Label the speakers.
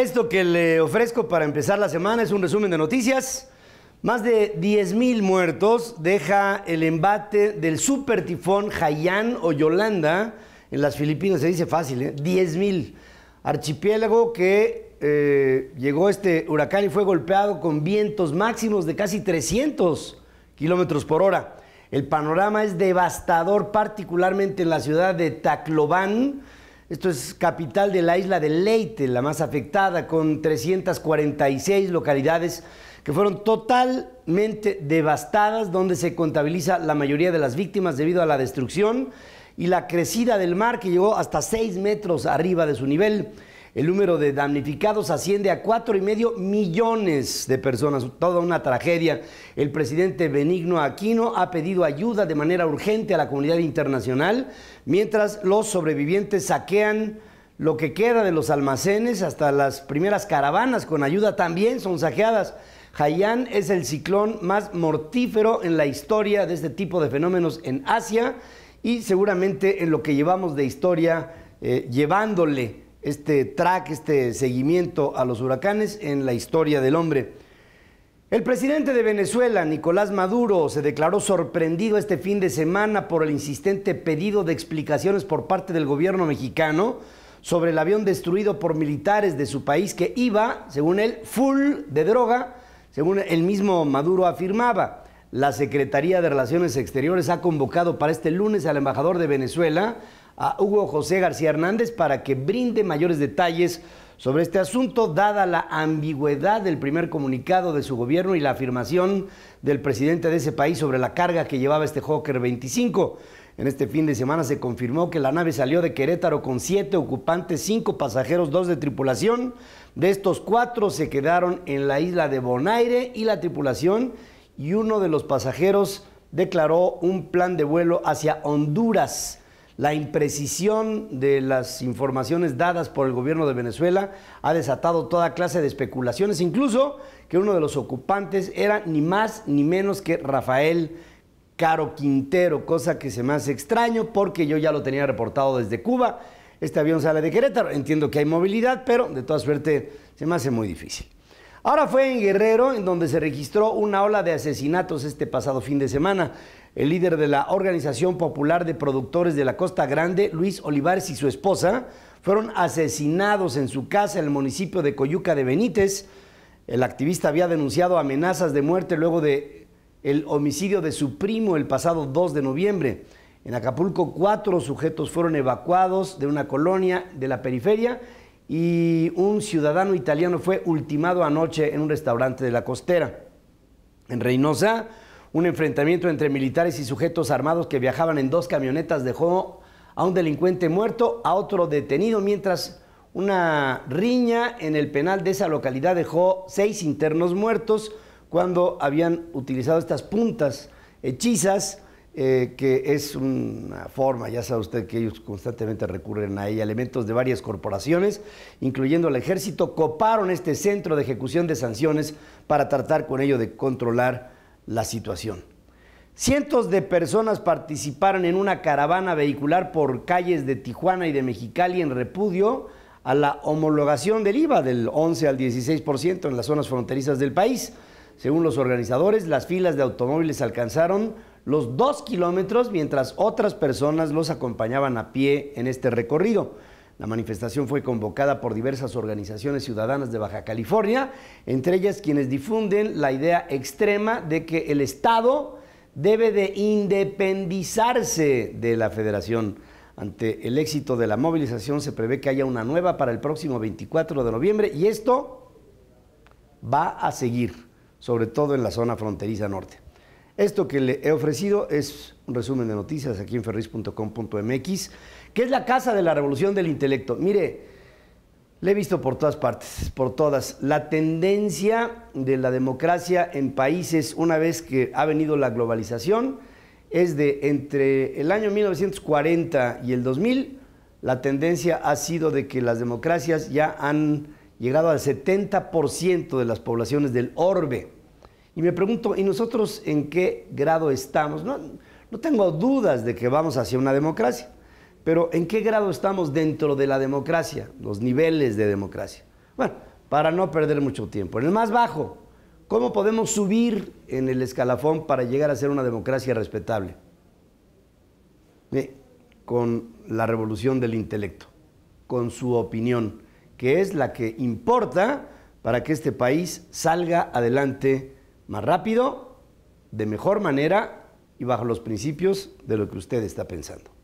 Speaker 1: Esto que le ofrezco para empezar la semana es un resumen de noticias. Más de 10.000 muertos deja el embate del super tifón Haiyan o Yolanda en las Filipinas. Se dice fácil, ¿eh? 10.000. Archipiélago que eh, llegó este huracán y fue golpeado con vientos máximos de casi 300 kilómetros por hora. El panorama es devastador, particularmente en la ciudad de Tacloban esto es capital de la isla de Leyte, la más afectada, con 346 localidades que fueron totalmente devastadas, donde se contabiliza la mayoría de las víctimas debido a la destrucción y la crecida del mar que llegó hasta 6 metros arriba de su nivel. El número de damnificados asciende a cuatro y medio millones de personas, toda una tragedia. El presidente Benigno Aquino ha pedido ayuda de manera urgente a la comunidad internacional, mientras los sobrevivientes saquean lo que queda de los almacenes, hasta las primeras caravanas con ayuda también son saqueadas. Haiyan es el ciclón más mortífero en la historia de este tipo de fenómenos en Asia y seguramente en lo que llevamos de historia eh, llevándole este track, este seguimiento a los huracanes en la historia del hombre. El presidente de Venezuela, Nicolás Maduro, se declaró sorprendido este fin de semana por el insistente pedido de explicaciones por parte del gobierno mexicano sobre el avión destruido por militares de su país que iba, según él, full de droga, según el mismo Maduro afirmaba la Secretaría de Relaciones Exteriores ha convocado para este lunes al embajador de Venezuela, a Hugo José García Hernández, para que brinde mayores detalles sobre este asunto, dada la ambigüedad del primer comunicado de su gobierno y la afirmación del presidente de ese país sobre la carga que llevaba este Joker 25. En este fin de semana se confirmó que la nave salió de Querétaro con siete ocupantes, cinco pasajeros, dos de tripulación. De estos cuatro se quedaron en la isla de Bonaire y la tripulación y uno de los pasajeros declaró un plan de vuelo hacia Honduras. La imprecisión de las informaciones dadas por el gobierno de Venezuela ha desatado toda clase de especulaciones, incluso que uno de los ocupantes era ni más ni menos que Rafael Caro Quintero, cosa que se me hace extraño porque yo ya lo tenía reportado desde Cuba. Este avión sale de Querétaro, entiendo que hay movilidad, pero de toda suerte se me hace muy difícil. Ahora fue en Guerrero, en donde se registró una ola de asesinatos este pasado fin de semana. El líder de la Organización Popular de Productores de la Costa Grande, Luis Olivares y su esposa, fueron asesinados en su casa en el municipio de Coyuca de Benítez. El activista había denunciado amenazas de muerte luego de el homicidio de su primo el pasado 2 de noviembre. En Acapulco, cuatro sujetos fueron evacuados de una colonia de la periferia y un ciudadano italiano fue ultimado anoche en un restaurante de la costera. En Reynosa, un enfrentamiento entre militares y sujetos armados que viajaban en dos camionetas dejó a un delincuente muerto, a otro detenido, mientras una riña en el penal de esa localidad dejó seis internos muertos cuando habían utilizado estas puntas hechizas eh, que es una forma, ya sabe usted que ellos constantemente recurren a ella. Elementos de varias corporaciones, incluyendo el ejército, coparon este centro de ejecución de sanciones para tratar con ello de controlar la situación. Cientos de personas participaron en una caravana vehicular por calles de Tijuana y de Mexicali en repudio a la homologación del IVA del 11 al 16% en las zonas fronterizas del país. Según los organizadores, las filas de automóviles alcanzaron los dos kilómetros mientras otras personas los acompañaban a pie en este recorrido. La manifestación fue convocada por diversas organizaciones ciudadanas de Baja California, entre ellas quienes difunden la idea extrema de que el Estado debe de independizarse de la federación. Ante el éxito de la movilización se prevé que haya una nueva para el próximo 24 de noviembre y esto va a seguir, sobre todo en la zona fronteriza norte. Esto que le he ofrecido es un resumen de noticias aquí en ferris.com.mx, que es la casa de la revolución del intelecto. Mire, le he visto por todas partes, por todas, la tendencia de la democracia en países una vez que ha venido la globalización es de entre el año 1940 y el 2000, la tendencia ha sido de que las democracias ya han llegado al 70% de las poblaciones del orbe. Y me pregunto, ¿y nosotros en qué grado estamos? No, tengo dudas de que vamos hacia una democracia, pero ¿en qué grado estamos dentro de la democracia? Los niveles de democracia. Bueno, para no perder mucho tiempo. En el más bajo, ¿cómo podemos subir en el escalafón para llegar a ser una democracia respetable? Eh, con la revolución del intelecto, con su opinión, que es la que importa para que este país salga adelante más rápido, de mejor manera y bajo los principios de lo que usted está pensando.